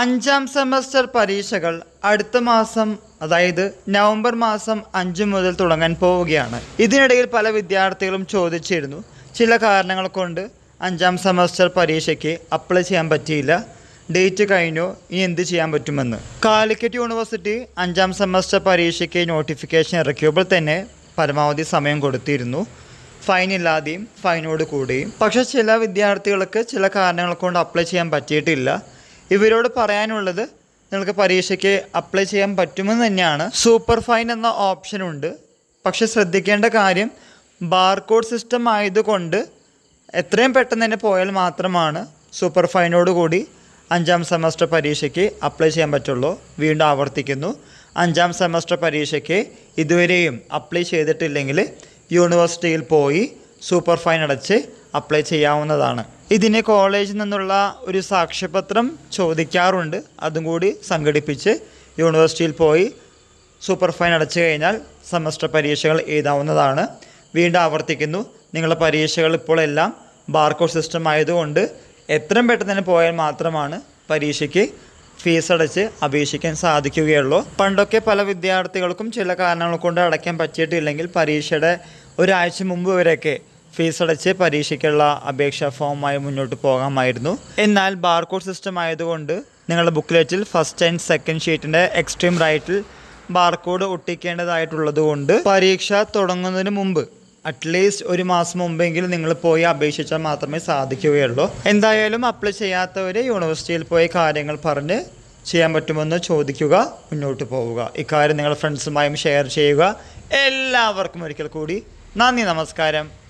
അഞ്ചാം സെമസ്റ്റർ പരീക്ഷകൾ അടുത്ത മാസം അതായത് നവംബർ മാസം അഞ്ച് മുതൽ തുടങ്ങാൻ പോവുകയാണ് ഇതിനിടയിൽ പല വിദ്യാർത്ഥികളും ചോദിച്ചിരുന്നു ചില കാരണങ്ങൾ കൊണ്ട് അഞ്ചാം സെമസ്റ്റർ പരീക്ഷയ്ക്ക് അപ്ലൈ ചെയ്യാൻ പറ്റിയില്ല ഡേറ്റ് കഴിഞ്ഞോ ഇനി എന്ത് ചെയ്യാൻ പറ്റുമെന്ന് കാലിക്കറ്റ് യൂണിവേഴ്സിറ്റി അഞ്ചാം സെമസ്റ്റർ പരീക്ഷയ്ക്ക് നോട്ടിഫിക്കേഷൻ ഇറക്കിയപ്പോൾ തന്നെ പരമാവധി സമയം കൊടുത്തിരുന്നു ഫൈൻ ഇല്ലാതെയും ഫൈനോട് കൂടിയും പക്ഷേ ചില വിദ്യാർത്ഥികൾക്ക് ചില കാരണങ്ങൾ കൊണ്ട് അപ്ലൈ ചെയ്യാൻ പറ്റിയിട്ടില്ല ഇവരോട് പറയാനുള്ളത് നിങ്ങൾക്ക് പരീക്ഷയ്ക്ക് അപ്ലൈ ചെയ്യാൻ പറ്റുമെന്ന് തന്നെയാണ് സൂപ്പർ ഫൈൻ എന്ന ഓപ്ഷനുണ്ട് പക്ഷെ ശ്രദ്ധിക്കേണ്ട കാര്യം ബാർകോഡ് സിസ്റ്റം ആയതുകൊണ്ട് എത്രയും പെട്ടെന്ന് തന്നെ പോയാൽ മാത്രമാണ് സൂപ്പർ ഫൈനോടുകൂടി അഞ്ചാം സെമസ്റ്റർ പരീക്ഷയ്ക്ക് അപ്ലൈ ചെയ്യാൻ പറ്റുള്ളൂ വീണ്ടും ആവർത്തിക്കുന്നു അഞ്ചാം സെമസ്റ്റർ പരീക്ഷയ്ക്ക് ഇതുവരെയും അപ്ലൈ ചെയ്തിട്ടില്ലെങ്കിൽ യൂണിവേഴ്സിറ്റിയിൽ പോയി സൂപ്പർ ഫൈൻ അടച്ച് അപ്ലൈ ചെയ്യാവുന്നതാണ് ഇതിന് കോളേജിൽ നിന്നുള്ള ഒരു സാക്ഷ്യപത്രം ചോദിക്കാറുണ്ട് അതും കൂടി സംഘടിപ്പിച്ച് യൂണിവേഴ്സിറ്റിയിൽ പോയി സൂപ്പർ ഫൈൻ അടച്ചു കഴിഞ്ഞാൽ സെമസ്റ്റർ പരീക്ഷകൾ എഴുതാവുന്നതാണ് വീണ്ടും ആവർത്തിക്കുന്നു നിങ്ങളുടെ പരീക്ഷകൾ ഇപ്പോൾ എല്ലാം ബാർകോഡ് സിസ്റ്റം ആയതുകൊണ്ട് എത്രയും പെട്ടെന്ന് തന്നെ പോയാൽ മാത്രമാണ് പരീക്ഷയ്ക്ക് ഫീസ് അടച്ച് അപേക്ഷിക്കാൻ സാധിക്കുകയുള്ളൂ പണ്ടൊക്കെ പല വിദ്യാർത്ഥികൾക്കും ചില കാരണങ്ങൾ കൊണ്ട് അടയ്ക്കാൻ പറ്റിയിട്ടില്ലെങ്കിൽ പരീക്ഷയുടെ ഒരാഴ്ച മുമ്പ് വരെയൊക്കെ ഫീസ് അടച്ച് പരീക്ഷയ്ക്കുള്ള അപേക്ഷാ ഫോമുമായി മുന്നോട്ട് പോകാമായിരുന്നു എന്നാൽ ബാർകോഡ് സിസ്റ്റം ആയതുകൊണ്ട് നിങ്ങളുടെ ബുക്ക്ലെറ്റിൽ ഫസ്റ്റ് ആൻഡ് സെക്കൻഡ് ഷീറ്റിൻ്റെ എക്സ്ട്രീം റൈറ്റിൽ ബാർകോഡ് ഒട്ടിക്കേണ്ടതായിട്ടുള്ളത് കൊണ്ട് പരീക്ഷ തുടങ്ങുന്നതിന് മുമ്പ് അറ്റ്ലീസ്റ്റ് ഒരു മാസം മുമ്പെങ്കിലും നിങ്ങൾ പോയി അപേക്ഷിച്ചാൽ മാത്രമേ സാധിക്കുകയുള്ളൂ എന്തായാലും അപ്ലൈ ചെയ്യാത്തവർ യൂണിവേഴ്സിറ്റിയിൽ പോയി കാര്യങ്ങൾ പറഞ്ഞ് ചെയ്യാൻ പറ്റുമെന്ന് ചോദിക്കുക മുന്നോട്ട് പോവുക ഇക്കാര്യം നിങ്ങളുടെ ഫ്രണ്ട്സുമായും ഷെയർ ചെയ്യുക എല്ലാവർക്കും ഒരിക്കൽ കൂടി നന്ദി നമസ്കാരം